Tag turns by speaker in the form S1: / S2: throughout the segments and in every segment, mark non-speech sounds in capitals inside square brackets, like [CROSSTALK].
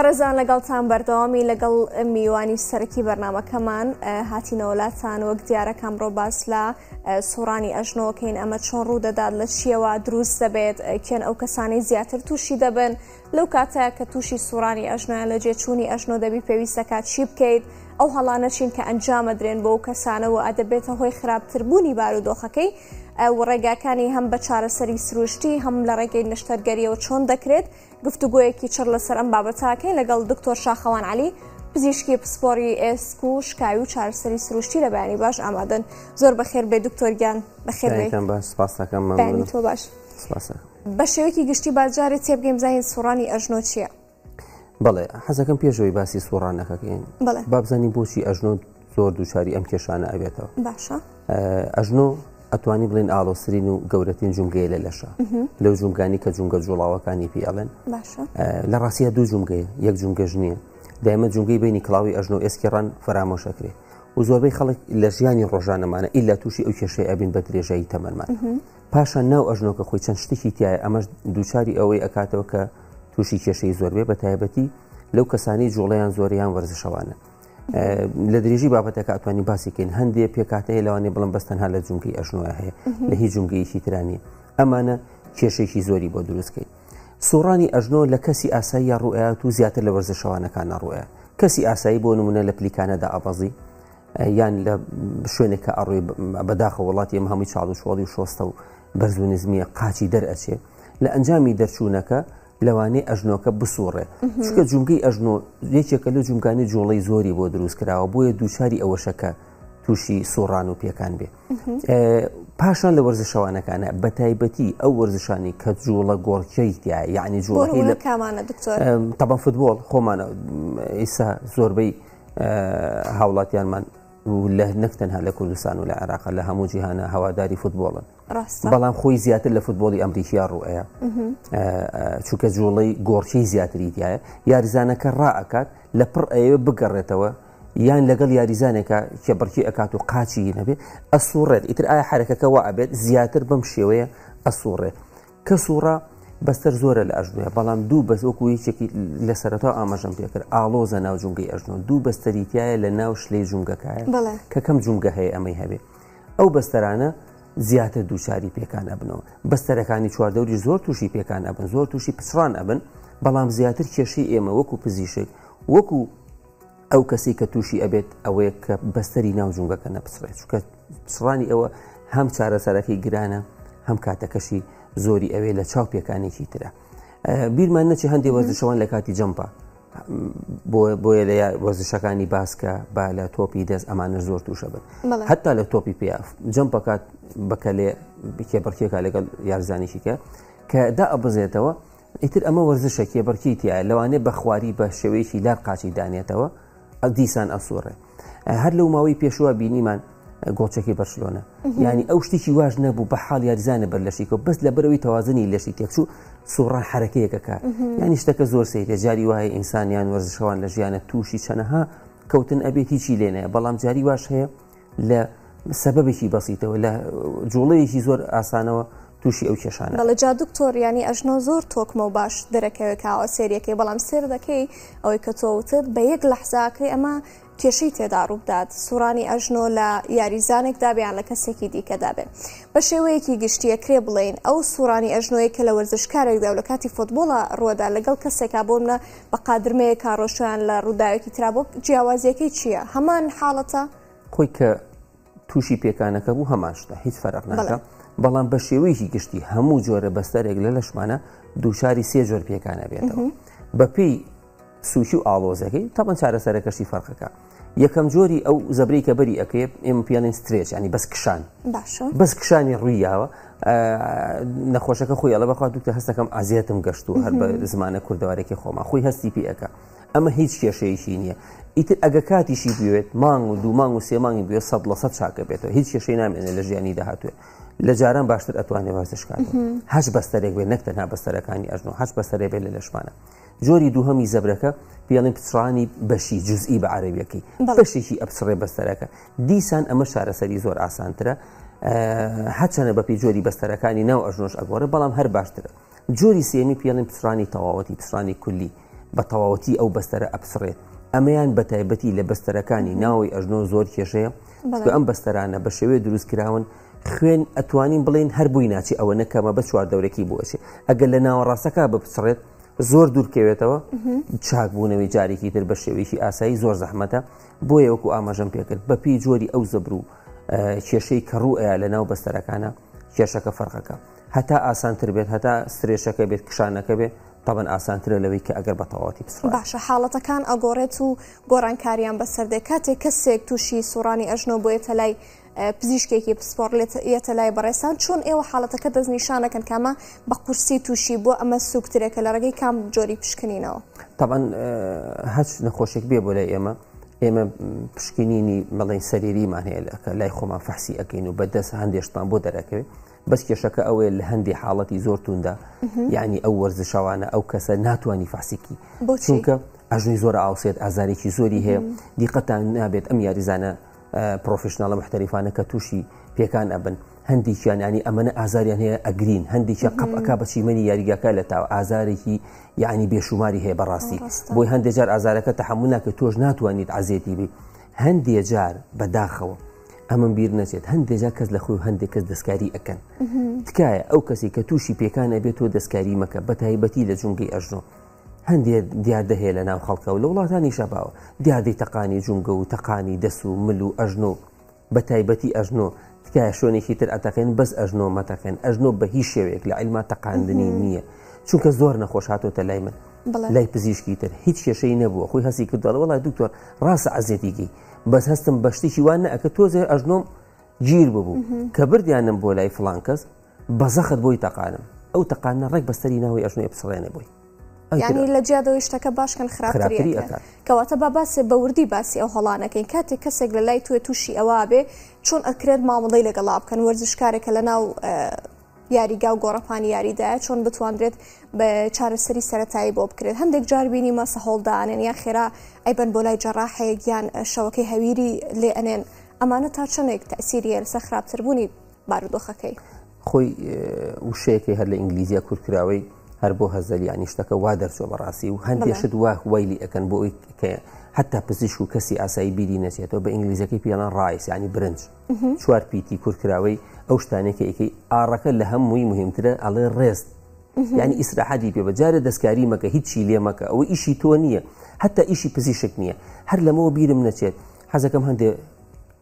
S1: پەرزان لەگەڵتان بەردەوامی لەگەڵ میوانی سەرەکی بەرنمەکەمان هاتینەوە لاتان وەک دیارەکەم ڕۆ باس لە سوڕانی ئەژنەوەکەین ئەمە چۆن ڕوو دەدات لە شیەوە دروست دەبێت کێن ئەو کەسانی زیاتر تووشی دەبن لەو کاتەیە کە تووشی سوڕانی ئەژنایە لە جێچووی ئەژنۆ دەبی پێویستەکە چی بکەیت ئەو هەڵانەچین کە ئەنجامە درێن بۆ و کەسانەوە ئەدەبێتە هۆی خراپتربوونی بارودۆخەکەی و ڕێگاکانی هەم بە چارەسەری سروشتی هەم لە ڕێگەی نەشتەرگەریەوە چۆن دەکرێت گفتوگویەکی چڕ لەسەر ئەم بابەتاکەین لەگەڵ دکتۆر شاخەوان علی پزیشکی پسپۆری ئێسک و شکاوی و چارسەری سروشتی لە بەیانی باش ئامادەن زۆر بەخێر بێ دکتۆرگیان بەخێر
S2: تۆ باش
S1: بە شێوەیەکی گشتی باجارێ تێبگەیم زین سوڕانی ئەژنۆ چییە؟
S2: بەڵێ حەزەکەم پێشەوەی باسی سوڕانەکەکەین بابزانانی بۆچی ئەژنۆ زۆر دووچاری ئەم کێشانە ئەبێتەوە باشە ئەژنۆ ئەتوانی بڵێن ئالۆسرین و گەورەترین جونگەیە لە لەشە لەو جونگانی کە جونگە جوڵاوەکانی پیاڵێن لە ڕاستە دوو جونگەیە یەک جونگەژ نییە دایمە جونگەی بینی کلااوی ئەژن و ئێسکێڕان فرامۆشەکرێ و زۆربەی خەڵک لە ژیانی ڕۆژانەمانە ئیلا تووشی ئەو کێشەی ئەبین بە درێژایی تەمەمان پاشان ناو ئەژنۆکە خۆی چەند شتێکی تایە ئەمەش دووچاری ئەوەی ئەکاتەوە کە تووشی کێشەی زۆربێ بە تایبەتی لەو کەسانی جوڵەیان زۆریان وەرزشەوانە لە درێژی بابەتەکە ئەتوانی باسیکەین هەندێ پێکاتەیە لەوانێ بڵم بەستەنها لە جونگی ئەشنوە هەیە لە هیچ جونگەیەکی ترانیە ئەمانە کێشێکی زۆری بۆ دروستکەین سوڕانی ئەژنۆ لە کەسی ئاسایی یا ڕوئات و زیاتر لە وەرزشەوانەکانە ڕوئە کەسی ئاسایی بۆ نمونە لە پلیکانەدا ئابەزی یان لە شوێنێک کە ئەڕووی بەداخە وڵاتی ئەم هەمووی چاڵ و شوڵی و شۆستە و بەرزونزمیە قاچی دەرئەچێ لە ئەنجامی دەرچوونەکە لەوانەیە ئەژنۆکە بسوڕێ چکە جونگەی ئەژنۆ یەکێکە لە جونگانی جۆڵی زۆری بۆ دروست کراوە بۆیە دووچاری ئەوەشەکە تووشی سۆڕان و پێکان بێ پاشان لە وەرزشەوانەکانە بە تایبەتی ئەو وەرزشانی کە جوڵە گۆڕکەیتیا یعنی جوڵی لە تەبان فوتبۆڵ خۆمانە ئیسا زۆربەی هاوڵاتیانمان لە نەکتەنها لە کوردستان و لە عێراق لە هەموو جیهانە هەواداری فوتبۆڵن بەڵام خۆی زیاتر لە فوتبۆلی ئەمریکیا ڕوئەیە چووکە جوڵی گۆڕچی زیاتری دیایە یاریزانەکە ڕائکات لە پڕ ئەوێ بگەڕێتەوە یان لەگەڵ یاریزانێکە کێبڕکی ئەکات و قاچی نەبێت ئەسوڕێت ئیتر ئایا حرەکەەکە وا ئەبێت زیاتر بەم شێوەیە ئەسوڕێت کە سوڕە بەستەر زۆرە لە ئەژنوە بەڵام دوو بەس وەکو یەکێکی لە سەرەتا ئاماژەم پێکرد ئالۆزە ناو جونگی ئەژنون دوو بەستەریتیایە لە ناو شلێ جونگەکایە کە کەم جونگە هەیە ئەمەی هەبێ ئەو بەستەرانە زیاتر دووشاری پێکان ئەبنەوە بەستەرەکانی چواردەوری زۆر تووشی پێکان ئەبن زۆر تووشی پسران ئەبن بەڵام زیاتر کێشی ئێمە وەکو پزیشک وەکو ئەو کەسی کە تووشی ئەبێت ئەوەیە کە بەستری ناو جونگەکە نەپسڕێت چکە پسڕانی ئەوە هەم چارەسەرەکەی گرانە هەم کاتەکەشی زۆری ئەوێ لە چاو پێکانێکی ترە بیرمان نەچی هەندێک وەرزشەوان لە کاتی جەمپە بۆیە لە وەزشەکانی باسکە با لە تۆپی دەست ئەمانە زۆر تووشە بن هەتا لە تۆپی پیاف جەمپکات بکەلێ بکێ بەرکێکا لەگەڵ یارزانانیشیکە کە دا ئەبزێتەوە ئیتر ئەمە وەرزشە کێبەرکی تایە لەوانێ بەخواری بە شێوەیەکی لار قاچی دانێتەوە ئەو دیسان ئەسوڕێ هەر لەو ماوەی پێشوە بینیمان گۆچەکی بەرشلۆنە ینی ئەو شتێکی واژ نەبوو بە حاڵ یاریزانە بەر لەشیکۆ بەس لە بەرەوەی تەوازنی لەشی تێکچوو سوڕان حرەکەیەکەکە یانی شتەکە زۆر سەیرە جاری وایە ئینسانیان وەرزشەوان لە ژیانە تووشی چەنەها کەوتن ئەبێت هیچی لێنە بەڵام جاری واش هەیە لە سەبەبێکی بەسییتەوە لە جوڵەیەکی زۆر ئاسانەوە تووشی ئەو کێشانە بەڵە
S1: جا دکتۆریانی ئەژنۆ زۆر تۆکمە و باش دەرەکەوێت کاوە سێریەکەی بەڵام سێر دەکەی ئەوەی کە تۆوتت بە یەک لەحزاکەی ئەمە کێشەی تێدا ڕووبدات سوڕانی ئەژنۆ لە یاریزانێکدا بیان لە کەسێکی دیکەدا بێ بە شێوەیەکی گشتیە کرێ بڵێن ئەو سوڕانی ئەژنۆی کە لە وەرزشکارێکدا و لە کاتی فۆتبۆڵە ڕۆدا لەگەڵ کەسێکا بۆمە بە قادرمەیە کارۆشیان لە ڕووداوێکی ترابۆک جیاوازیەکەی چییە هەمان حاڵەتە
S2: خۆی کە تووشی پێکانەکە بوو هەماشدا هیچ فەرق ناکە بەڵام بە شێوەیەکی گشتی هەموو جۆرە بەستەرێک لە لەشمانە دووشاری سێ جۆر پێکانە بێتەوە بەپی سوشی و ئاڵۆزەکەی تەبەن چارەسەرەکەشی فەرقەکە یەکەم جۆری ئەو زەبری کە بەری ئەکرێت ئێمە پیانین سترێچ ینی بەس کشان بەس کشانی ڕوویاوە نەخۆشەکە خۆی ئەڵە بەخوا دوکتە هەستەکەم ئازیەتم گەشت و هەر بە زمانە کوردەوارێکی خۆما خۆی هەستی پێەکە ئەمە هیچ کێشەیەشی نییە ئیتر ئەگە کاتیشی بوێت مانگ و دوو مانگ و سێمانگی بێت سە لە سەد چاکە بێتەوە هیچ کێشەی نامێنێت لە ژیانی داهاتوێت لە جاران باشتر ئەتوانێت وەرزشکان هەش بەستەرێک بێت نەکتەنها بەستەرەکانی ئەژن و هەش بەستەرێ بێت لە لەشمانە. جۆری دووهەمی زەبرەکە پێڵین پچڕانی بەشی جزئی بە عربیەکەی بەشێکی ئەپسڕێ بەستەرەکە دیسان ئەمە شارەسەری زۆر ئاسانترە هەچەنە بەپی جۆری بەستەرەکانی ناو ئەژنۆش ئەگۆرە بەڵام هەر باشترە جۆری سێمی پێڵین پچڕانی تەواوەتی پچڕانی کولی بە تەواوەتی ئەو بەستەرە ئەپسڕێت ئەمەیان بە تایبەتی لە بەستەرەکانی ناوی ئەژنۆ زۆر کێشەیە ئەم بەستەرانە بە شێوێ دروستکراون خوێن ئەتوانین بڵێن هەر بووی ناچی ئەوە نەکەمە بە چوار دەورێکی بۆشێ ئەگەر لە ناوەڕاستەکە بپچڕێت زۆر دوورکەوێتەوە چاکبوونەوەی جارێکی تر بە شێوەیەکی ئاسایی زۆر زەحمەتە بۆ یەوەکو ئاماژەم پێکرد بە پێی جۆری ئەو زەبر و کێشەی کە ڕوئەیە لە ناو بەستەرەکانە کێشەکە فەرقەکە هەتا ئاسانتر بێت هەتا سرێشەکە بێت کشانەکە بێت تاەن ئاسانترە لەوەی کە ئەگەر بەتەواتی
S1: پس باشە حاڵەتەکان ئەگۆڕێت و گۆڕانکاریان بەسەردەکاتێک کەسێک تووشی سوڕانی ئەژنۆ بۆیە تەلای پزیشکێکی پسپۆر لێتە لای بەڕێسان چۆن ئێوە حاڵەتەکە دەستنیشانەکەن کامە بە قورسی تووشی بۆ ئەمە سوکترێکە لە ڕگەی کام جۆری پشکنینەوە
S2: تاان هەچ نەخۆشێک بێ بۆ لای ئێمە ئێمە پشکنینی مەڵین سەرریمان هەیە لای خۆمان فەحسی ئەەکەین و بەدەست هەندێشتان بۆ دەرەکەوێت بەس کێشەکە ئەوەیە لە هەندی حاڵەتی زۆر توندا یعنی ئەو وەرزشەوانە ئەو کەسە ناتوانانی فاسیکی چونکە ئەژنی زۆر ئاوسێت ئازارێکی زۆری هەیە دیقەتان نابێت ئەم یاریزانە پرۆفشنناڵە محتەریفانە کە تووشی پێکان ئەبن هەندێکیانانی ئەمەە ئازاریان هەیە ئەگرین هەندێکی قەپەکە بەچی منی یاریگاکە لە تاو ئازارێکی یعنی بێشوماری هەیە بەڕاستی بۆی هەندێک جار ئازارەکە تەحمونا کە تۆش ناتوانیت ئازێتی بی هەندێک جار بەداخەوە ئەمن بیر نەچێت هەندێجا کەس لە خۆی هەندێک کەس دەستکاری ئەەکەن تکایە ئەو کەسی کە تووشی پێکانە بێت تۆ دەستکاری مەکە بەتایبەتی لە جونگی ئەژنۆ هەندێک دیاردەهەیە لە ناو خەڵکە و لە وڵاتانی شەباوە دیاردەی تەقانی جونگە و تەقانی دەس و مل و ئەژنۆ بە تایبەتی ئەژنۆ تکایە شوێنێکی تر ئەتەقێن بەس ئەژنۆ مەتەقێن ئەژنۆ بە هیچ شێوێک لە عیلما تەقااندنی نییە چونکە زۆر نەخۆش هاتۆتە لای من لای پزیشکی تر هیچ کێشەی نەبووە خۆی هەسی کردڵ وڵای دکتۆر ڕاستە عزیێتیگی بەس هەستم بەشتێکی وان ئەکە تۆزێ ئەژنۆم گیر ببوو کە بردیانم بۆ لای فلانکەس بەزەخت بۆی تەقانم ئەو تەقانە ڕێک بەستری ناوی ئەژنۆی پسڕێنە بووی
S1: ینی لە جیادەوەی شتەکە باشکەن خراپری کەواتە با باسێ بەوردی باسی ئەو هەڵانەکەین کاتێک کەسێک لە لای توێ تووشی ئەوە بێ چۆن ئەکرێت مامەڵی لەگەڵا بکەن وەرزشکارێکە لە ناو یاریگا و گۆڕپانی یاریداە چۆن بتواندرێت بە چارەسەری سەتایی بۆ بکرێت هەندێک جاربینی مەسە هەڵدانێن یا خێرا ئەیبەن بۆ لای جەڕاحەیەک یان شەوەکەی هەویری لێ ئەنێن ئەمانە تا چندێک تەسیریە لەسە خراپتربوونی بارودۆخەکەی
S2: خۆی وشەیەکی هەر لە ئینگلیزیە کورتراوەی هەر بۆ هەزەلیانی شتەکە وا دەرچۆ بەڕاستی و هەندێشت وا ویلی ئەەکەن بۆ ئەوی حتا پزیش و کەسی ئاسایی بیری نەچێتەوە بە ئینگلیزیەکەی پیانان ڕایس ینی برنج چوار پیتی کورتراوی ئەو شتانێکی ئەیکەی ئاڕەکە لە هەمووی مهمترە ئەڵێ ڕێست ینی ئیسراحاتی پێ بەجارە دەستکاری مەکە هیچی لێمەکە ئەوە ئیشی تۆ نییە حتا ئیشی پزیشک نییە هەر لەمەوە بیرم نەچێت حەزەکەم هەندێک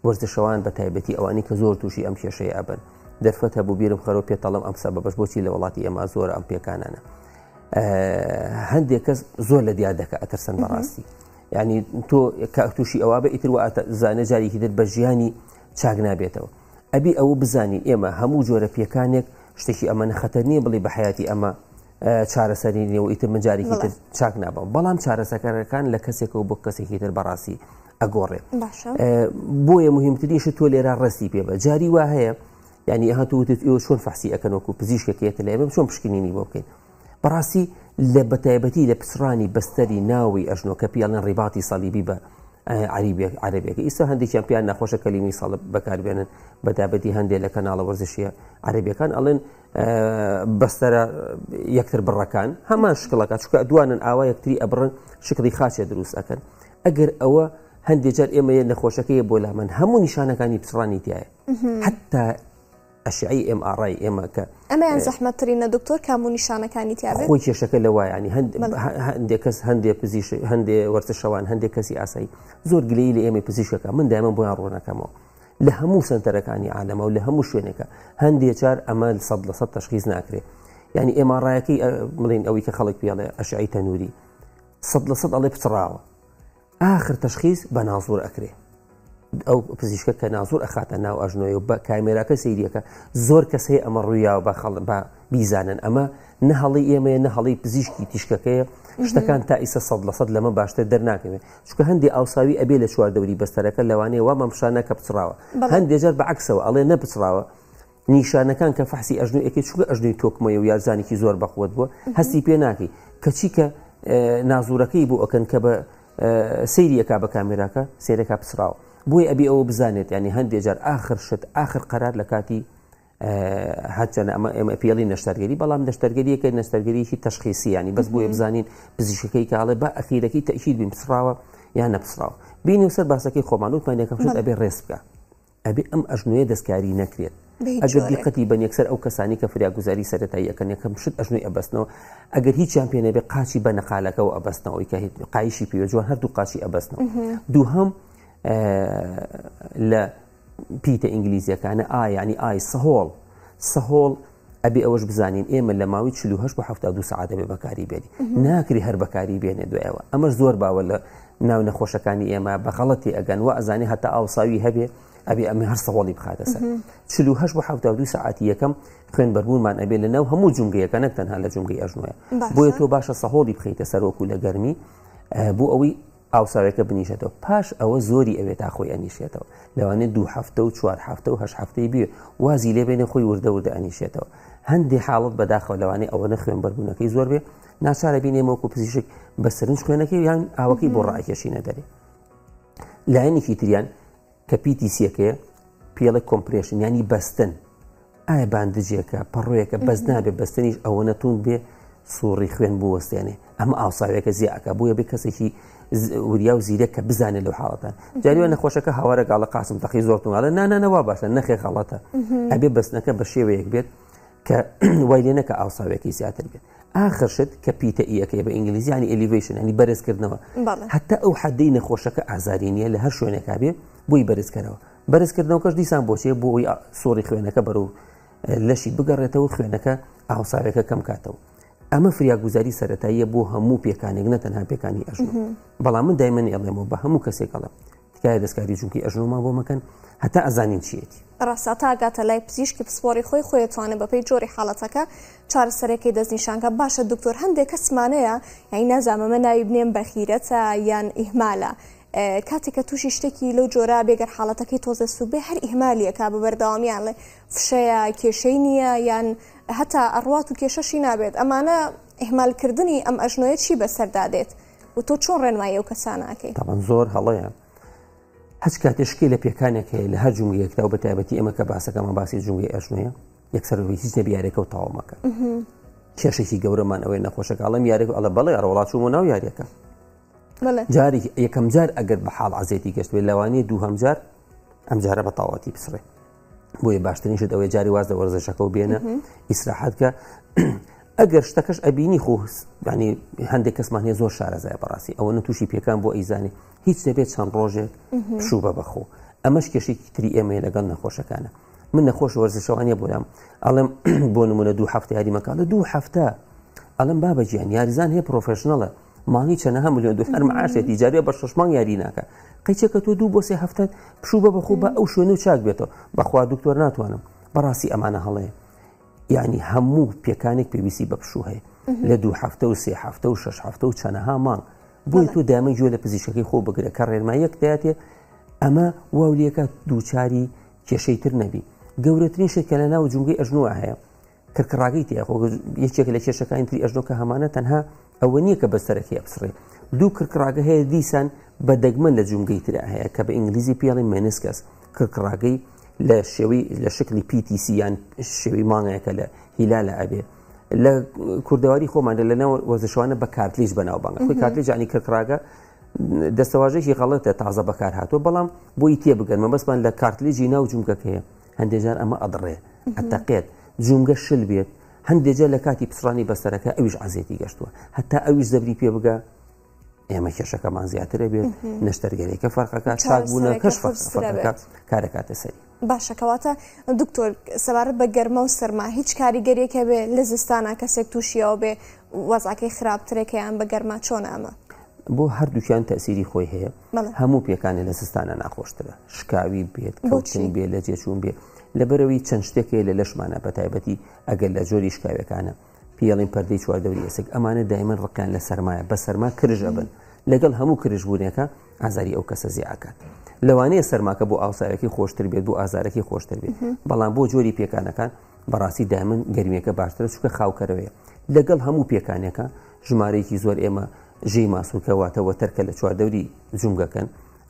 S2: وەرزشەوان بە تایبەتی ئەوانی کە زۆر تووشی ئەم کێشەیە ئەبن دەرفەت هەبوو بیرم خەرۆ پێتەڵم ئەم سە بەش بۆچی لە وڵاتی ئێمە زۆر ئەم پێکانانە هەندێک کەس زۆر لە دیار دەکە ئەتەرسن بەڕاستی ینی تۆ کاکتوشی ئەوە بە ئیتر وە زانە جارێکی دەر بە ژیانی چاک نابێتەوە ئەبی ئەوە بزانین ئێمە هەموو جۆرە پێکانێک شتێکی ئەمە نەخەتەر نییە بڵی بە حیاتی ئەمە چارەسەری نێەوە ئیتر من جارێکی تر چاک نابم بەڵام چارەسەکەەکان لە کەسێکەوە بۆ کەسێکی تر بەڕاستی ئەگۆڕێ بۆیە مهمتریشی تۆ لێرا ڕستی پێ بە جاری وا هەیە يعني ها تو تو شلون فحصي اكنوكو بزيش كيت اللي شون بشكنيني بوكين براسي لبتابتي لبسراني بستري ناوي اشنو كبيال رباطي صليبي با آه، عربي عربي كي اسا هندي شامبيان نخوش كلمي صلب بكار بيان بتابتي هندي لكن على ورزشية عربي كان الين آه، بستر آه، يكتر بركان هما شكلا كات شكا دوان اوا يكتري ابرن شكلي خاصه دروس اكن اجر اوا هندي جار اما نخوشكي بولا من همو نشانه كاني بسراني تي حتى اشعي ام ار اي ام ك
S1: اما يعني زحمه إيه. ترينا دكتور كامو نشانه يعني تعبت خوش
S2: شكل لوا يعني هند هندي كس هندي بزيش هندي ورث الشوان هندي كسي اسي زور قليل ام بزيش كا من دائما بو يارونا كامو لهمو سنتر كاني عالم او لهمو شوينك هندي تشار امال صد تشخيص ناكري يعني ام ار اي كي ملين اوي كخلق بيان اشعي تنوري صد لصد الله اخر تشخيص بناظور اكري ئەو پزیشکە کە نازور ئەخاتە ناو ئەژنۆی بە کامێراکە سریەکە زۆر کەسی ئەمە ڕوویاوە بە خەڵ بە بیزانن ئەمە نەهڵی ئێمەیە نەهڵی پزیشکی تیشکەکەیە شتەکان تا ئیسە سەد لە سەد لەمە باشتر دەرناکەوێت چکە هەندی ئاوساوی ئەبێ لە چوار دەوری بەستەرەکە لەوانەیە وا مەمشانە کە پچراوە هەندێجار بەعکسەوە ئەڵێ نەپچراوە نیشانەکان کە فحسی ئەژنوەکە چوە ئەژنوی تۆکمەی و یارزانێکی زۆر بەخوت بووە هەستی پێ ناکی کەچی کە نازورەکەی بوو ئەکەن کە بە سریەکە بە کامێراکە سێرەکە پسراوە بۆی ئەبی ئەوە بزانێت ینی هەندێک جار آخر شت آخر قرار لە کاتی هەچەند ئەمە ئەمە پیاڵی نەشتەرگەری بەڵام نەشتەرگەریەکە نەشتەرگەریەکی تەشخیسی ینی بەس بۆیە بزانین پزیشەکەی کاڵێ بە ئەخیرەکەی تەشیر بین پسراوە یان نەپسراوە بینی وسەر باسەکەی خۆمان وتمانەکەم شت ئەبێ ڕێز بکە ئەبێ ئەم ئەژنوێ دەستکاری نەکرێت ئەگەر دیقەتی بە یەکسەر ئەو کەسانی کە فریاگوزاری سەتاییەکەن یەکەم شت ئەژنوی ئەبستنەوە ئەگەر هیچ چمپیێنە بێ قاچی بە نەقالەکە و ئەبستنەوەی کە قایشی پێوەجوان هەردوو قاشی ئەبستنەوە دوو هەم لە پیتە ئینگلیزیەکانە ئایانی ئای سەهۆڵ سەهۆڵ ئەبێ ئەوەش بزانین ئێمە لە ماوەی 1970 سعاتە بێ بەکاری بێنی ناکری هەر بەکاری بێنێ دوێەوە ئەمەش زۆر باوە لە ناو نەخۆشەکانی ئێمە بەخەڵەتی ئەگەن و ئەزانانی هەتا ئاوساوی هەبێ ئەبێ ئەمە هەر سەهۆڵی بخاتە سەر 1970 سعاتی یەکەم خوێن بەربوومان ئەبێ لە ناو هەموو جونگەیەکە نەک تەنها لە جونگی ئەژنوە بۆیە تۆ باشە سەهۆڵی بخیتە سەرۆکو لە گەرمی بۆ ئەوەی ئاوساوێکە بنیشێتەوە پاش ئەوە زۆری ئەوێ تا خۆی ئەنیشێتەوە لەوانێ دوو هەفتە و چوار هەفتە و هەش هەفتەی بێ وازی لێ بێنە خۆی وردە وردە ئەنیشێتەوە هەندێک حاڵت بەداخەوە لەوانێ ئەوە نەخوێن بەربوونەکەی زۆر بێ ناچارە بینێمەوەکو پزیشک بە سرنج خوێنەکەی یان ئاوەکەی بۆ ڕاکێشینە دەرێ لایەنێکی تریان کە پیتی سیەکەیە پێڵە کۆمپرێشن ینی بەستن ئایا باندجیەکە پەڕۆیەکە بەس نابێ بەستنیش ئەوە نەتون بێ سوڕی خوێن بوەستێنێ ئەمە ئاساوێکە زیعکە بۆیە بێ کەسێکی وریا و زیرە کە بزانێت لەو حاڵەتان جاریوە نەخۆشەکە هاوارە گاڵە قاسم تەخی زۆرتونڵە نانەوە باشە نەخێ غەڵەتە ئەبێ بەستنەکە بە شێوەیەک بێت کە [CLEARS THROAT] وای لێنەکە ئاساوێکی زیاتر بێت ئاخرشت کە پیتەئیەکەی بە ئینگلیزیانی ئەلیڤیشن ینی بەرزکردنەوە حتا ئەو حدەی نەخۆشەکە ئازاری نیە لە هەر شوێنێکا بێ بۆی بەرزکەرەوە بەرزکردنەوە کەش دیسان بۆچێ بۆی سۆری خوێنەکە بەرەو لەشی بگەڕێتەوە خوێنەکە ئاوساوێکەکەم کاتەوە ئەمە فریاگوزاری سەتاییە بۆ هەموو پێکانێک نە تەنها پێکانی ئەژن بەڵام من دایمەن ئەڵێمەوە بە هەموو کەسێک ئەڵم تکایە دەستکاری جوکی ئەژنومان بۆ مەکەن هەتا ئەزانین چیەتی
S1: ڕاستاتاگاتە لای پزیشکی پسپۆری خۆی خۆیتوانە بەپی جۆری حاڵەتەکە چارەسەرەکەی دەستنیشانکە باشە دکتۆر هەندێک کەسمانەیە یای نازامەمە ناوی بنێم بەخیرەتە یان ئیهمالە کاتێککە تووشی شتێکی لەو جۆرا بێگەر حاڵەتەکەی تۆزە سوبێ هەر ئیهمالیە کا بە بەرداوامیان لێ فشەیە کێشەی نییە یان هەتا ئەڕوات و کێشەشی نابێت ئەمانە ئیهمالکردنی ئەم ئەژنۆیە چی بەسەردادێت و تۆ چۆن ڕێنمایە و کەساناکەی تامان
S2: زۆر هەڵەیە هەچ کاتێشکی لە پێکانێک هەیە لە هەر جوگیەکدا و بەتابەتی ئێمە کە باسەکەمە باسی جوگی ئەژنەیە یەکسەرەوەی هیچ نەبیارێکە و تاوامەکە. کێشێکی گەورەمان ئەوەی نەخۆشەکەڵم یاێک ئەلە بەڵێ ڕۆڵات چوو ناو یاریەکە جاری یەکەم جار ئەگەر بە حاڵ عزیێتی گەشت بێت لەوانەیە دوو هەمجار ئەم جارە بە تاواتی بسڕێ بۆیە باشترینشت ئەوەی جاری واز لە وەرزەشەکە و بێنە ئیسراحاتکە [CLEARS THROAT] ئەگەر شتەکەش ئەبینی خۆس ینی هەندێک کەسمان هەیە زۆر شارەزای بەڕاستی ئەوە نە تووشی پێکان بۆ ئەیزانانی هیچ دەبێت چەند ڕۆژێک شوو بە بەخۆ ئەمەش کێشێکی تری ئێمە لەگەڵ نەخۆشەکانە من نەخۆش وەرزشەوانە بۆرام ئەڵم [CLEARS THROAT] بۆ نمونە دوو هەفتە یاریمەکان لە دوو هەفتە ئەڵم بابەجییان یاریزان هەیە پرۆفشنەڵە ماڵی چەنەها میلیۆن دلار معاشێت ایجارێ بە ششمان یاری ناکە قەچێکە تۆ دوو بۆ سێ هەفتت پشوو بە بەخۆ بە ئەو شوێن و چاک بێتەوە بەخوا دکتۆر ناتوانم بەڕاستی ئەمانە هەڵەیە یعنی هەموو پێکانێک پێویستی بە پشوو هەیە لە دوو هەفتە و سێ هەفتە و شش هەفتە و چەنەها مانگ بۆی تۆ دامە جوێ لە پزیشەکەی خۆ بگرە کە ڕێنمایەک دەاتێ ئەمە واولیەکە دووچاری کێشەیتر نەبی گەورەترین شێکە لە ناو جونگی ئەژنوە هەیە کڕکڕاگەی تێخۆ یەکێک لە کێشەکانی تری ئەژنۆکە هەمانە تەنها ئەوە نییە کە بەسەرەکی ئەپسڕی دوو کرکراگە هەیە دیسان بە دەگمە لە جومگەی تررا هەیە کە بە ئینگلیزی پیاڵی مێنسکەس کرکراگەی لە شێوی لە شکلی پیتیسییان شێوی مانگایەکە لە هیلا لە ئەبێ لە کوردەواری خۆمانە لەنەوە وەزشوانە بە کارتلیش بەناوبانگە خۆی کارتلیجانانی کرکراگە دەستەواژێکی غەڵەتە تازە بەکار هاتووە بەڵام بۆی تێ بگەنمە بەسمان لە کارتلیژی ناو جومگەکەەیە هەندێجار ئەمە ئەدڕێ ئەتەقێت جومگە شل بێت هەندێجە لە کاتی پسرانی بەسەرەکە ئەویش عزیێتی گەشتووە هەتا ئەویش زەبری پێ بگە ئێمە کێشەکەمان زیاترە بێت نەشتەرگەرێکە فەرقەکە چاکبوونە کەش کارەکاتە سەری
S1: باشەکەواتە دکتۆر سەبارەت بە گەرمە و سەرما هیچ کاریگەریەکە بێ لە زستانە کەسێک تووشیەوە بێ وەزاکەی خراپترێکیان بە گەرما چۆن ئەمە
S2: بۆ هەردووکیان تەسیری خۆی هەیە هەموو پێکانی لە زستانە ناخۆشترە شکاوی بێت کەوتن بێ لە جێچوون بێت لەبەرەوەی چەند شتێکەیە لە لەشمانە بە تایبەتی ئەگەر لە جۆری شکاوەکانە پیاڵین پەردەی چواردەوری ئەسک ئەمانە دایمە ڕقیان لە سەرمایە بە سەرما کرژە بن لەگەڵ هەموو کرژبوونێکە ئازاری ئەو کەسە زیعکات لەوانەیە سەرماکە بۆ ئاوسارێکی خۆشتر بێت دوو ئازارەکی خۆشتر بێت بەڵام بۆ جۆری پێکانەکان بەڕاستی دامن گەرمێکە باشترە چکە خاوکەرەوەی لەگەڵ هەموو پێکانەکە ژمارەیەکی زۆر ئێمە ژێ ماسوکەواتەوە تەرکە لە چواردەوری جونگەکەن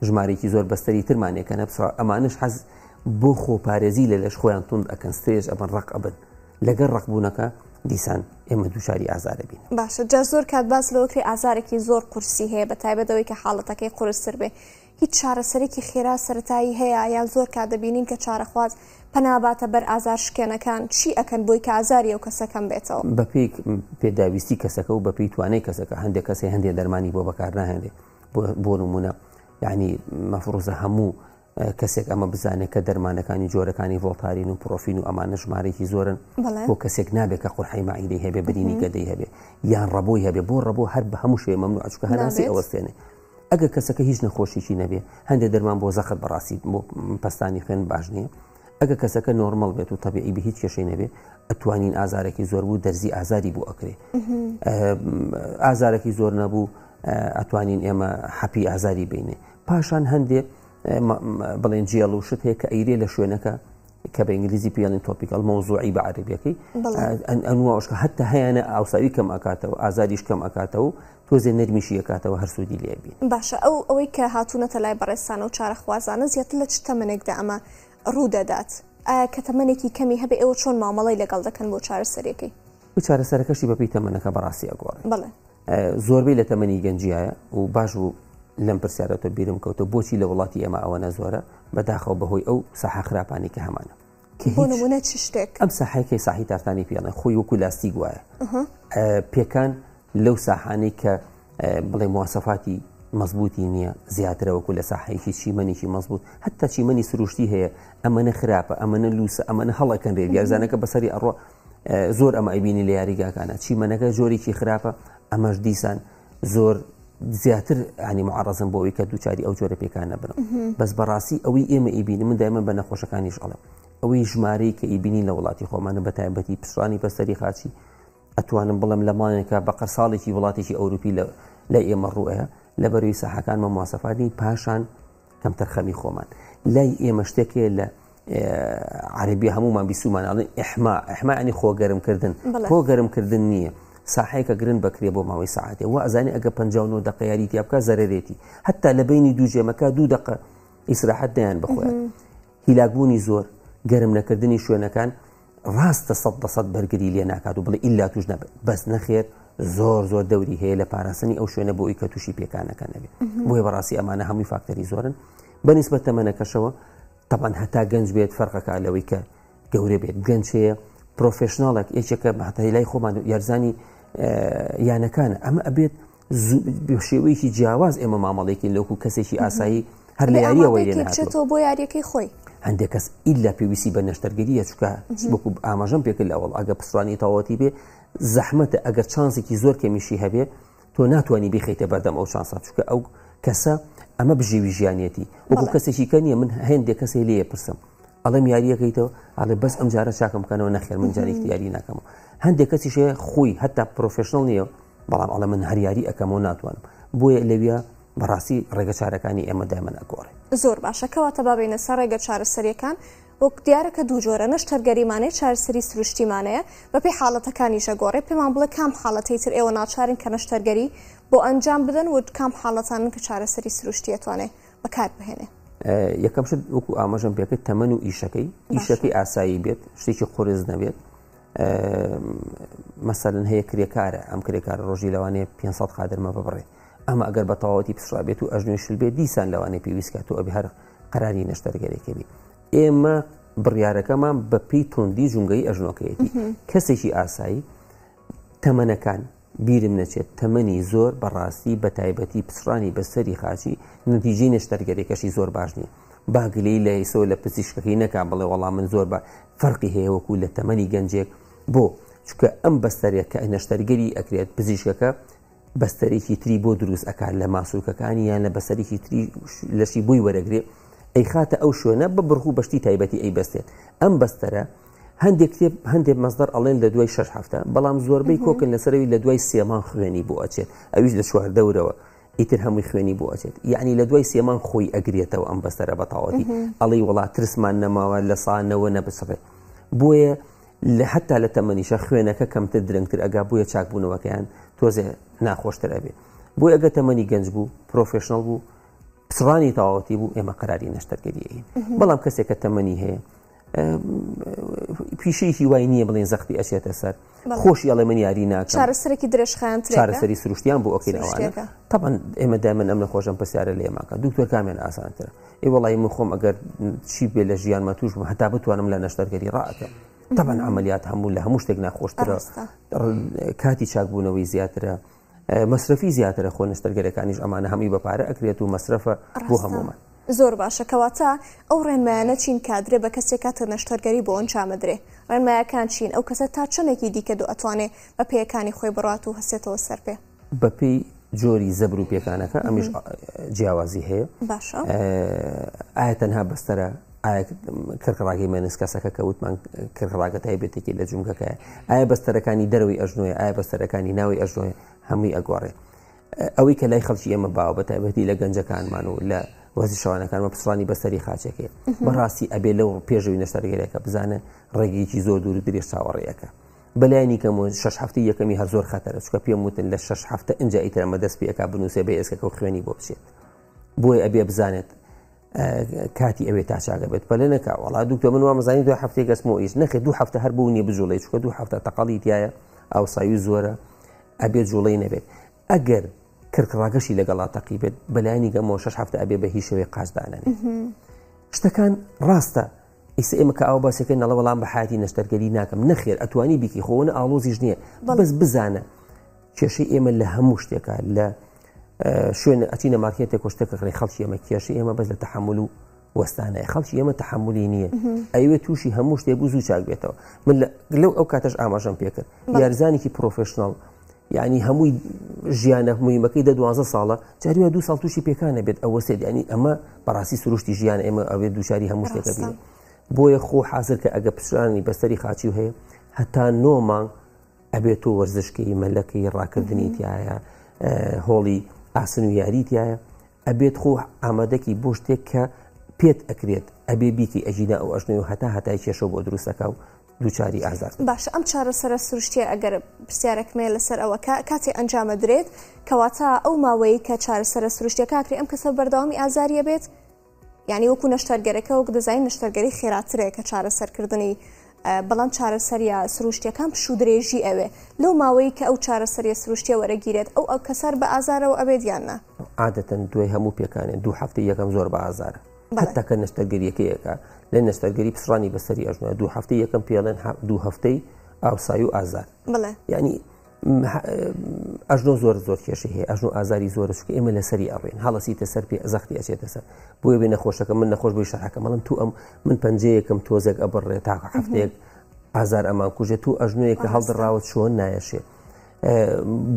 S2: ژمارێکی زۆر بەستری ترمانێکەکەە ئەمانش حەز بۆ خۆپارێزی لە لەش خۆیان تند ئەکەن ستێژ ئەمە ڕق ئەبن لەگەر ڕقبوونەکە دیسان ئێمە دووشاری ئازارە بین
S1: باشە جا زۆر کات باس لەوەکری ئازارێکی زۆر قورسی هەیە بە تایبەتەوەی کە حاڵەتەکەی قرسسر بێ هیچ چارەسەرێکی خێرا سەتایی هەیە یان زۆر کا دەبینین کە چارەخواز پەناباتە بەر ئازار شکێنەکان چی ئەەکەن بۆی کە ئازاری ئەو کەسەکەم بێتەوە
S2: بەپی پێداویستی کەسەکە و بەپی توانەی کەسەکە هەندێک کەسی هەندێک دەرمانی بۆ بەکار ناهێنێ بۆ نمونە یعنی مەفرۆزە هەموو کەسێک ئەمە بزانێت کە دەرمانەکانی جۆرەکانی ڤۆڵتارین و پرۆفین و ئەمانە ژمارێکی زۆرن بۆ کەسێک نابێت کە قڕحی ماعیدی هەبێ بنینی گەدەی هەبێ یان ڕەبووی هەبێ بۆ ڕەبوو هەر بە هەموو شوێ مەمنو ئەچکە هەناسی ئەوەستێنێ ئەگەر کەسەکە هیچ نەخۆشیی نەبێ هەندێک دەرمان بۆ زەخت بەڕاستی بۆ پستانی خوێن باش نییە ئەگە کەسەکە نۆرمەڵ بێت و تەبیعی بە هیچ کێشەی نەبێ ئەتوانین ئازارێکی زۆر بوو دەرزی ئازاری بوو ئەکرێ ئازارێکی زۆر نەبوو ئەتوانین ئێمە حەپی ئازاری بینێ پاشان هەندێک بڵێن جیێڵ و شت هەیە کە ئەیرێ لە شوێنەکە کە بە ئنگلیزی پیانین تۆپیکال مەوزوعی بە عربیەکەی ئەنوواشکە هەتا هەیەە ئاوساوی کەم ئاکاتەوە ئازاریش کەم ئاکاتەوە و تۆزێ نەرمیشی ئەکاتەوە هەرسودی لێبی
S1: باشە ئەو ئەوەی کە هاتوونەتە لای بەڕێستانە و چارەخوازانە زیاتر لە چ تەمەێکدا ئەمە ڕوو دەدات کە تەمەێکی کەمی هەبێ ئێوە چۆن مامەڵی لەگەڵ دەکەن بۆ چارەسەرەکەی
S2: و چارەسەرەکەشی بەپی تەمەنەکە بەڕاستی ئەگۆڕ بڵێ زۆربەی لە تەمەنی گەنجایە و باش و لەم پرسیارەتە بیرم کەوتە بۆچی لە وڵاتی ئێمە ئەوە نەزۆرە بەداخەوە بەهۆی ئەو سەح خراپانی کە هەمانە نمونە چ شتێک ئەم ساحەیەکی ساحی تارتانی پیاڵە خۆی وەکو لاستی گوایە پێکان لەو ساحانەی کە بڵێ موواسەفاتی مەزبوطی نییە زیاترەوەکو لە ساحەیەکی چیمەنێکی مەزبوط هەتا چیمەنی سروشتی هەیە ئەمەە خراپە ئەمەە لوسە ئەمەە هەڵەکەن ڕێ یارزانەکە بەسەری ئەڕۆ زۆر ئەمە ئەبینی لە یاریگاکانە چیمەنەکە جۆرێکی خراپە ئەمەش دیسان زۆر زیاتر ینی معڕزم بۆەوەی کە دووچاری ئەو جۆرە پێکان نەبن بەس بەڕاستی ئەوەی ئێمە ئیبینی من دایمە بە نەخۆشەکانیش ئەڵێ ئەوەی ژمارەی کە ئیبینی لە وڵاتی خۆمانە بە تایبەتی پسوانی بەسەری خاچی ئەتوانم بڵم لەمانێکە بە قەرساڵێکی وڵاتێکی ئەوروپی لە ئێمە ڕوئەیە لە بەروی ساحەکان مە موواسەفادی پاشان کەمتر خەمی خۆمان لای ئێمە شتێکێ لە عربی هەمومان بیسومانڵی ئەحما ئەحما ئەنی خۆگەرمکردن خۆگەرمکردن نییە. ساحەیەکە گرن بکرێ بۆ ماوەی ساعتێ و ئەزانانی ئەگە 59 دقیاری تیابکە زەرێتی حتا لە بینی دووژێمەکە دوو دق ئیسراحەت دەیان بخۆیان هیلاگبوونی زۆر گەرم نەکردنی شوێنەکان ڕاستە سە بەرگری لێ ناکات و بڵێ ئللا توش نەبێت بەس نەخێر زۆر زۆر دەوری هەیە لە پاراستنی ئەو شوێنە بۆ ئەوی کە تووشی پێکانەکان نەبێت بۆی بەڕاستی ئەمانە هەمووی فاکتەری زۆرن بەنسبەت تەمەنەکەشەوە تەبان هەتا گەنج بێت فەرقەکە لەوەی کە گەورە بێت گەنجەیە پرۆفشنالڵک یەکێکە بەهتەی لای خۆمان و یارزانی یانەکانە ئەمە ئەبێت شێوەیەکی جیاواز ئێمە مامەڵێکی لەوکو کەسێکی ئاسایی هەر لە یاریەوەیێتەوە
S1: بۆ یاریەکەی خۆی
S2: هەندێک کەس ئیلا پێویستی بە نەشتەرگەریە چکە بکو ئاماژەم پێکرد لەوەڵ ئەگە پسوانی تاوەتی بێ زەحمەتە ئەگەر چانسێکی زۆر کەمیشی هەبێ تۆ ناتوانانی بخیتە بەردەم ئەو شانسا چکە ئەو کەسە ئەمە بژێوی ژیانەتی وەکو کەسێکی کە نیە من هەندێک کەسی لێ پرسم ئەڵم یاریەکەیتەوە ئاڵێ بەس ئەم جارە چاکەم کەنەوە نەخێر من جارێک یاری ناکەمەوە هەندێک کەسیشێ خۆی هەتا پرۆفشنل نییە بەڵام ئەڵە من هەریاری ئەەکەم و ناتوانم بۆیە لەویە بەڕاستی ڕێگە چارەکانی ئێمە دامن ئەگۆڕێ
S1: زۆر باشەکەواتە بابینە سەر ڕێگە چارەسەریەکان وەک دیارەکە دوو جۆرە نەش تەرگەریمانەیە چارسری سروشتیمانەیە بە پێی حاڵەتەکانی ژەگۆڕێ پێمان بڵێ کام حاڵەتی تر ئێوە ناچارن کە نەشتەرگەری بۆ ئەنجام بدەن و کام حاڵەتانن کە چارەسەری سروشتیەتوانێ بەکار بهێنێ.
S2: یەکەم شت وەکو ئاماژەم پێەکەی تەمەن و ئیشەکەی ئیشەکەی ئاسایی بێت شتێکی قۆرز نەبێت مەسەلن هەیە کرێکارە ئەم کرێکار ڕۆژی لەوانێ 500 خادرمە ببڕێ ئەمە ئەگەر بە تەواوەتی پسرا بێت و ئەژنوێ شل بێ دیسان لەوانێ پێویستکات و ئەبی هەر قەراری نەشتەرگەرێکی بێت ئێمە بڕیارەکەمان بە پێی توندی ژونگەی ئەژنۆکەیەتی کەسێکی ئاسایی تەمەنەکان بیرم نەچێت تەمەنی زۆر بەڕاستی بە تایبەتی پسرانی بەسەری خاچی نتیجی نەشتەرگەرێکەشی زۆر باش نیە باگلی لە ئیسۆ لە پزیشکی نەکە بڵێ وەڵام من زۆر بە فەرقی هەیەوەکو لە تەمەنی گەنجێک بۆ چکە ئەم بەستەرێک کە نەشتەرگەری ئەکرێت پزیشکەکە بەستەرێکی تری بۆ دروست ئەکار لە ماسوولکەکانی یان لە بەسەرێکی تری لەشی بووی وەرەگرێ ئەی خاتە ئەو شوێنە بە بڕخوو بەشتی تایبەتی ئەی بەستێت ئەم بەستەرە هەندێک کتێب هەندێک مەزدەر ئەڵێن لە دوای شش هەفتە بەڵام زۆربەی کۆکن لەسەروی لە دوای سێمان خوێنی بۆ ئەچێت ئەویش لە شوهر دەورەوە ئیتر هەمووی خوێنی بۆ ئەچێت یعنی لە دوای سێمان خۆی ئەگرێتەوە ئەم بەسەرە بەتاوەتی ئەڵی وڵات ترسمان نەماوە لە سانەوە نەبسڕێ بۆیە لە حتا لە تەمەنیشە خوێنەکە کەمتە درنگتر ئەگا بووە چاکبوونەوەکەیان تۆزێ ناخۆشتر ئەبێت بۆی ئەگە تەمەنی گەنج بوو پرۆفشنل بوو پسڕانی تەواوەتی بوو ئێمە قراری نەشتەرگەریین بەڵام کەسێک کە تەمەنی هەیە پیشەیەکی وای نییە بڵێن زەختی ئەسێتە سەر خۆشی ئەڵێ من یاری ناکە
S1: چارەسەرێکی درێژخان چارەسەری
S2: سروشتیان بۆ ئۆکەینەوەوانە تاپان ئێمە دامن ئەم نەخۆشم پرسیارە لێماکە دوکتۆر کامیان ئاسانتر ئێ وڵی من خۆم ئەگەر چی بێ لە ژیانمە توش بم هەتا بتوانم لە نەشتەرگەری ڕاکە تاپان ئەعملیات هەموو لە هەموو شتێک ناخۆشترە کاتی چاکبوونەوەی زیاترە. مەصرفی زیاترە خۆ نشتەرگەرەکانیش ئەمانە هەمی بەپارە ئەکرێت و مەصرفە بۆ هەمومان.
S1: زۆر باشە کەواتە ئەو ڕێنمایانە چین کادرێ بە کەسێکا تەنەشتەرگەری بۆ ئەن چامەدرێ ڕێنمایەکان چین ئەو کەسە تا چەندێکی دیکە دو ئەتوانێ بە پێیەکانی خۆی بڕات و هەسێتەوە سەر پێ
S2: بەپی جۆری زەبر و پێکانەکە ئەمیش جیاوازی هەیە باشە ئایا تەنها بەستەرە کڕڕاگەی مێنسکەسەکە کە وتمان کڕڕاگەتای بێتێکی لە جومکەکە ئایا بەستەرەکانی دەروی ئەژنوی ئایا بەستەرەکانی ناوی ئەژنوی هەمووی ئەگۆڕێ ئەوەی کە لای خەڵکی ئێمە باوە بە تایبەتی لە گەنجەکانمان و لە وەزی شەوانەکان بە پسڵانی بەسەری خاچێکی بەڕاستی ئەبێ لەو پێشوی نەشتەرگەرەکە بزانە ڕێگیکی زۆر دوور درێژ چاوەڕێەکە بەلایانی کەم شش هەفتی یەکەمی هە زۆر خەتەرە چکە پێم وتن لە شش هەفتە ئەجا ئیترەمە دەست پێەکە بنووسێ بە ئێسکەکە خوێنی بۆ بچێت بۆیە ئەبێ بزانێت کاتی ئەوێ تا چاگەبێت پەلە نەکە وڵا دوکتۆ من وامەزانی دو هەفتەی گەسمەوە ئیش نەکە دوو هەفتە هەر بوونی بجوڵی چکە دوو هەفتە تەقاڵی تایە ئەو ساوی زۆرە ئەبێت جوڵی نەبێت ئەگەر کردڕاگەشی لەگەڵا تەقی بێت بەلایانی گەمەوە شش هەفتە ئەبێ بە هیچ شوێ قازدانێ شتەکان ڕاستە ئیس ئێمە کە ئەو باسەکەی نەڵە وەڵام بە حاتی نەشتەرگەری ناکەم نەخێر ئەتوانی بیکی خۆن ئاڵۆزیش نییە بەس بزانە کێشەی ئێمە لە هەموو شتێکە لە شوێن ئەچینە ماکێتێک کۆشتەکەڕی خەڵکی ئێمە کێشە ئێمە بەس لە تەحمل و وەستانە خەڵکی ئێمە تحملی نییە ئەوێ تووشی هەموو شتێک بوو زوو چاک بێتەوە من لەو ئەو کاتەش ئاماژەم پێکرد یارزانێکی پرۆفشنال یعنی هەمووی ژیانە مویمەکەی دە دوازە ساڵە جاریوە دو ساڵ تووشی پێکانە بێت ئەوە سێت ینی ئەمە بەڕاستی سروشتی ژیان ئێمە ئەوێ دووشاری هەموو شتێکە بین بۆیە خۆ حاضر کە ئەگە پیشانی بەستری خاچی و هەیە هەتا نۆمان ئەبێت تۆ وەرزشکی مەلەکەی ڕاکردنی تایە هۆڵی ئاسن و یاری تایە ئەبێت خۆ ئامادەکی بۆ شتێک کە پێت ئەکرێت ئەبێ بیکی ئەژینە ئەو ئەشنەوە هەتا هەتای کێشە بۆ دروستەکە و دووچاری ئازار
S1: باشە ئەم چارەسەرە سروشتی ئەگەر پرسیارەکمێ لەسەر ئەوە کاتی ئەنجامە درێت کەواتە ئەو ماوەی کە چارەسەرە سروشتی کاکری ئەم کەسە بەردەوامی ئازاریە بێت یعنی وەکو نەشتەرگەرەکە وەک دەزای نشتەرگەری خێراترەیە کە چارەسەرکردنی بەڵام چارەسەریە سروشتیەکان پشو درێژی ئەوێ لەو ماوەی کە ئەو چارەسەریە سروشتی وەرەگیرێت ئەو ئەو کەسەر بە ئازارەوە ئەوێت یاننا
S2: عادەتەن دوێ هەموو پێکانێن دوو هەفتەی یەکەم زۆر بە ئازارە بەتەکە نشتەرگەریەکەیەکە لە نەشتەرگەری پسرانی بەسەری ئەژنە دوو هەفتەی یەکەم پێڵێن دوو هەفتەی ئاوسایی و ئازار ینی ئەژنۆ زۆر زۆر کێشی هەیە ئەژن و ئازاری زۆرشکی ئێمە لەسری ئەڕێن هەڵسیتە سەر پێ زەختی ئەچێتە سەر بۆیە بێ نەخۆشەکە من نەخۆش بۆی شەحەکە مەڵم تو ئەم من پەنجەیەکەم تۆزێک ئەبڕێ تاکە هەفتەیەک ئازار ئەمان کوژێت تو ئەژنوەیەکە هەڵدرراوە چۆن نایەشێ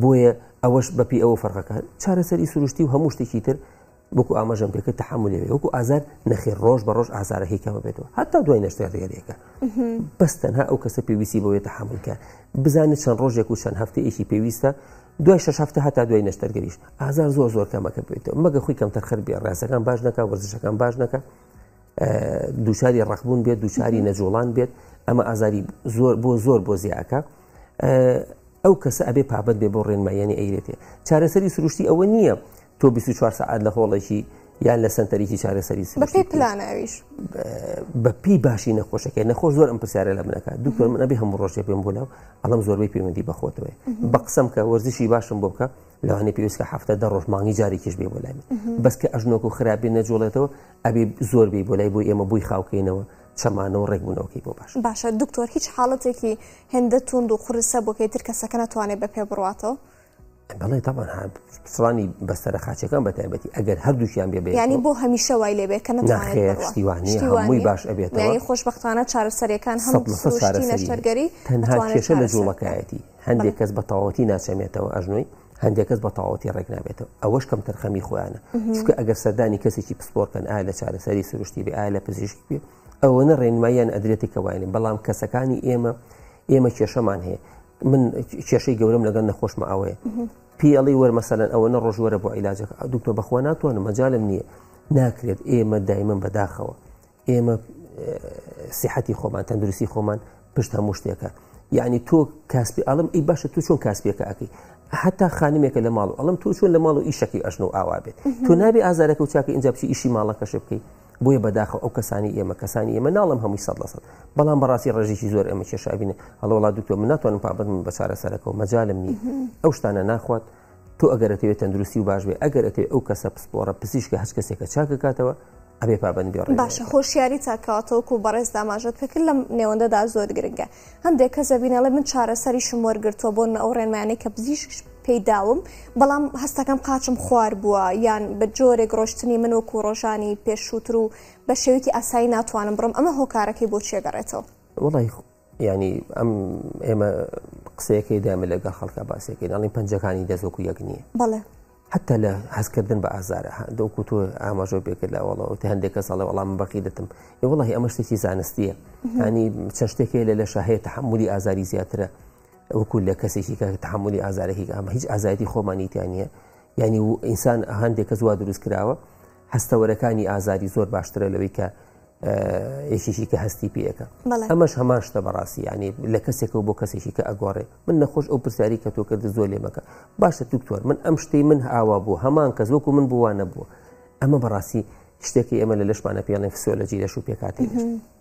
S2: بۆیە ئەوەش بەپی ئەوە فەرقەکە چارەسەری سروشتی و هەموو شتێکی تر بکو ئاماژەم پێکە تحمل لەوێ وەکو ئازار نەخی ڕۆژ بە ڕۆژ ئازارە هیکەمە بێتەوە هەتا دوای نەشتات ێریەکە بەستەنها ئەو کەسە پێویستی بەوێت تحملکە بزانێت چەند ڕۆژێک و چەند هەفتە ئیشی پێویستە دوای شەشفتە هەتا دوای نەشتەرگەریش ئازار زۆر زۆر کەمەکە بێتەوە مەگە خۆی کەم تەرخەر بێ ڕاستەکان باش نەکە وەرزشەکان باش نەکە دووشاری ڕەخبوون بێت دووشاری نەجۆڵان بێت ئەمە ئازاری زۆر بۆ زۆر بۆ زیعکە ئەو کەسە ئەبێ پابەت بێ بۆ ڕێنمایانی ئەیرێتێ چارەسەری سروشتی ئەوە نییە تۆ 24 سعات لە خۆڵێکی یان لە سنتەرێکی چارەسەری
S1: بەپی پلانەویش
S2: بەپی باشی نەخۆشەکە نەخۆش زۆر ئەم پرسیارە لە منەکە دوکتۆر من ئەبی هەموو ڕۆژێ پێم بوونەوە ئەڵم زۆربەی پەیوەندی بەخۆتەوەێ بە قسم کە وەرزشی باشم بۆ بکە لەوانێ پێویستکە هەفتە دە ڕۆژمانگی جارێکیش بێ بۆ لای بەسکە ئەژنۆک و خراپی نەجۆڵێتەوە ئەبێ زۆربەی بۆ لای بۆ ئێمە بووی خاوکەینەوە چەمانەوە ڕێکبوونەوەکی بۆ باش
S1: باشە دکتۆر هیچ حاڵەتێکی هێندە توند و قرسە بۆکەی تر کەسەکە ناتوانێت بە پێ بڕاتەوە
S2: بەڵێ تامان سڵانی بەسەر خاچەکان بە تایبەتی ئەگەر هەردووشیان بێ ینی
S1: بۆ هەمیشە وای لێبێ کە نەخێشتیوانیوی باش ئەبێت خۆشببختانە چارەسەرەکان هەمشارگەری تەنها کێشە لە
S2: جوڵەکایەتی هەندێک کەس بە تاوەتی ناچەمێتەوە ئەژنوی هەندێک کەس بە تاوەتی ڕێک نابێتەوە ئەوەش کەم تەرخەمی خۆیانە چکە ئەگەر سەردانی کەسێکی پسپۆرکەن ئا لە چارەسەری سروشتی بێ ئا لە پزیشکی بێ ئەوەنە ڕێنماییان ئەدرێتی کەواینێ بەڵام کەسەکانی ئێمە ئێمە کێشەمان هەیە من کێشەی گەورم لەگەن نەخۆشمە ئەوەیە پیڵی وەرمەسەلەن ئەوەنە ڕۆژوەرە بۆ عیلاجەکە دوکتۆ بەخوا ناتوانم مەجاالم نییە ناکرێت ئێمە دایمەن بەداخەوە ئێمە سیحەتی خۆمان تەندروستی خۆمان پشت هەموو شتێکە یعنی تۆ کاسپی ئەڵم ئی باشە تو چۆن کاسپێکە ئەکی حتا خانمێکە لە ماڵ و ئەڵم تۆ چۆن لە ماڵ و ئیشەکی ئەشن و ئاوا بێت تۆ نابێ ئازارەکە و چاکە اینجا بچی ئیشی ماڵەکەش بکەیت بۆیە بەداخە ئەو کەسانی ئێمە کەسانی ئێمە ناڵم هەمووی سەد لەسەد بەڵام بەڕاستی ڕژێکی زۆر ئەمە کێشابینە هەڵ وڵات دوکتۆ من ناتوانم پابن من بە چارە سەرەکەەوە مەجاالم نی ئەو شتانە ناخوات تۆ ئەگەرەتەوێت تەندروستی و باش بێ ئەگەرەتێ ئەو کەسە پسپۆرە پزیشکە هەچ کەسێکە چاکە کاتەوە ئەبێ پابند بێڕ
S1: باشە خۆشیاری تاکاتەوەکو و بەڕێز داماژت پێکرد لە نێوەندەدا زۆر گرنگە هەندێک کە زەبینەڵێ من چارەسەری شمۆرگرتووە بۆ ئەو ڕێنمانەی کە پزیشک پێیداوم بەڵام هەستەکەم قاچم خوار بووە یان بە جۆرێک ڕۆشتنی من وەکو ڕۆژانی پێشووتر و بە شێوکی ئاسایی ناتوانم بڕم ئەمە هۆکارەکەی بۆ چێگەڕێتەوە
S2: وڵی ینی ئەم ئێمە قسەیەکەی دامە لەگە خەڵکە باسیەکەی داڵی پەنجەکانی دەزۆکو یەک نییە بڵێ حتا لە هەزکردن بە ئازارە دەوکو تۆ ئاماژۆ پێکردلاوەڵەوە هەندێک کە ساڵە وەڵام بەقی دەتم وڵی ئەمە شتێکی زانستیە ینی چەشتێکی لە لە شاهەیە تحملی ئازاری زیاترە وەکو لە کەسێکی کە تحملی ئازارێکی ئەمە هیچ ئازایەتی خۆمانیتیانە ینی و ئینسان هەندێک کە زوا دروست کراوە هەستەوەرەکانی ئازاری زۆر باشترە لەوەی کە یەکیشی کە هەستی پێەکە ئەمەش هەمان شتە بەڕاستی ینی لە کەسێکەوە بۆ کەسێکی کە ئەگۆڕێ من نەخۆش ئەو پرسیاری کە تۆ کرد زۆر لێمەکە باشە دکتۆر من ئەم شتەی من ئاوا بوو هەمان کەس وەکو من بووانە بوو ئەمە بەڕاستی شتێکی ئێمە لە لەشمانە پیانە فسۆلەجی لەش و پێکاتی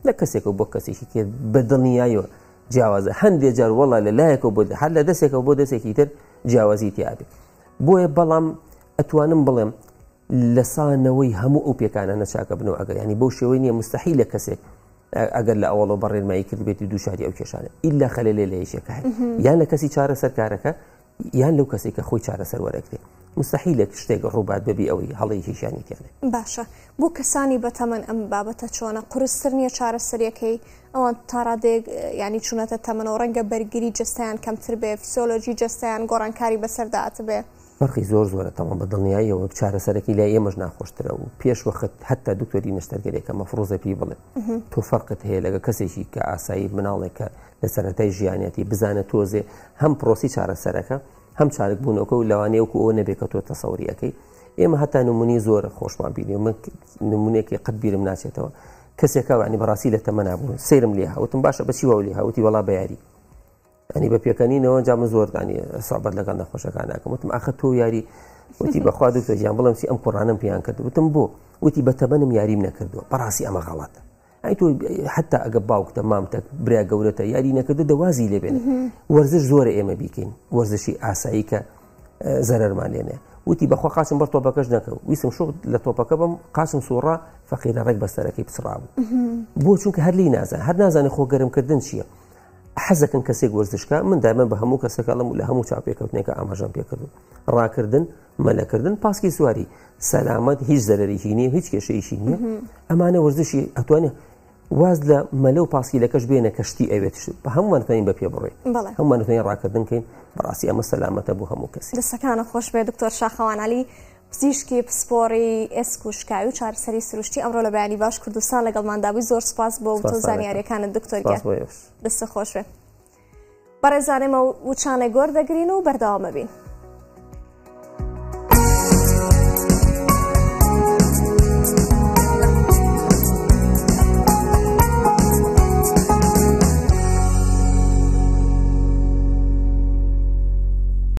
S2: لە کەسێکەوە بۆ کەسێکی کرد بەدڵنیایەوە جیاوازە هەندێک جار وڵا لە لایەکەوە بۆ هەر لە دەستێکەوە بۆ دەستێکی تر جیاوازی تیاابێت بۆیە بەڵام ئەتوانم بڵێم لە سانەوەی هەموو ئەو پێکانە نەچاکە بنەوە ئەگەر ینی بەو شێوەی نیە مستحی لە کەسێک ئەگەر لە ئەوڵە بەڕێنمایی کرد بێتی دوو شاری ئەو کێشانە ئللا خەلێ لێ لە یشەکە یان لە کەسی چارەسەر کارەکە یان لەو کەسێکە خۆی چارەسەر وەرەکرێت مستحیلە شتێک ڕووبات ببی ئەوەی هەڵی هیچیانی تێنێ
S1: باشە بۆ کەسانی بەتەمەن ئەم بابەتە چۆنە قرستر نییە چارە سەرەکەی ئەوان تاڕادێک ینی چونەتە تەمەەوە ڕەنگە بەرگری جستیان کەمتر بێ فسیۆلۆژی جستیان گۆڕانکاری بەسەردات بێ.
S2: خی زۆر زۆرە تەمە بە دڵنیاییەوە چارەسەرەکی لای ئێمەش ناخۆشترە و پێشوەخت هەتا دکتۆری نشتەرگەرێکە مەفرۆزە پێی بڵێ تۆ فەرقت هەیە لەگە کەسێکی کە ئاسایی مناڵێکە لە سەرەتای ژیانەتی بزانە تۆزێ هەم پرۆسی چارەسەرەکە هەم چارک بوونەوەکە و لەوانەیەوەکو ئەو نەبێت کە تۆ تەسەوریەکەی ئێمە هەتا نمونی زۆر خۆشمان بینی من نمونێکی قەت بیرم ناچێتەوە کەسێکاوانی بەڕاستی لە تەمە نبوون سرم لێ هاوتم باشە بەچی وەوە لێ هاوتی وڵا بەیاری ئەنی بە پێکەنینەوە جام زۆردانی سابەت لەگەڵ نەخۆشەکان ناکەم وتم ئاخە تۆ یاری وتی بەخوا دوتە گیان بڵم سی ئەم قڕانم پیان کرد وتم بۆ وتی بەتەبەنم یاریم نەکردووە بەڕاستی ئەمە غەڵاتە ئەی تۆ حتا ئەگە باوکتە مامتە برا گەورەتە یارینەکەدا دەوازی لێبێن وەرزش زۆرە ئێمە بیکەین وەرزشی ئاسایی کە زەرمان لێنێ وتی بەخوا قاسم بەر تۆپەکەش نەکە ویسم شو لە تۆپەکە بم قاسم سوڕا فەقیرە ڕێک بەسەرەکەی پسرابوو بۆ چونکە هەر لی نازان هەر نازانانی خۆ گەرمکردن چییە حەزەکەن کەسێک وەرزشکە من دامە بە هەموو کەسەکەڵم لە هەموو چاپێککەوتنێکە ئاماژان پێکردن ڕاکردن مەلەکردن پاسکی سواری سەلامەت هیچ زەرەریکی نییە هیچ کێشەیشی نییە ئەمانە وەرزشی ئەتوانێت واز لە مەلە و پاسیلەکەش بێنە کەشتی ئەوێت بە هەمووانتەین بە پێ بڕێ هەمووانتەین ڕاکردن کەین بەڕاستی ئەمە سەلامەتە بوو هەموو کەس
S1: لەسەکانە خۆش بێ دکتۆر شاخەوانالی پزیشکی پسپۆری ئێسک و شکاوی و چارسەری سروشتی ئەمڕۆ لە بەیانی باش کوردستان لەگەڵماندابووی زۆر سپاس بۆ تۆ زانیاریەکانت دکتۆر دەستە خۆشێ بەڕێزانێمە و وچانە گۆر دەگرین و بەرداوامە بین.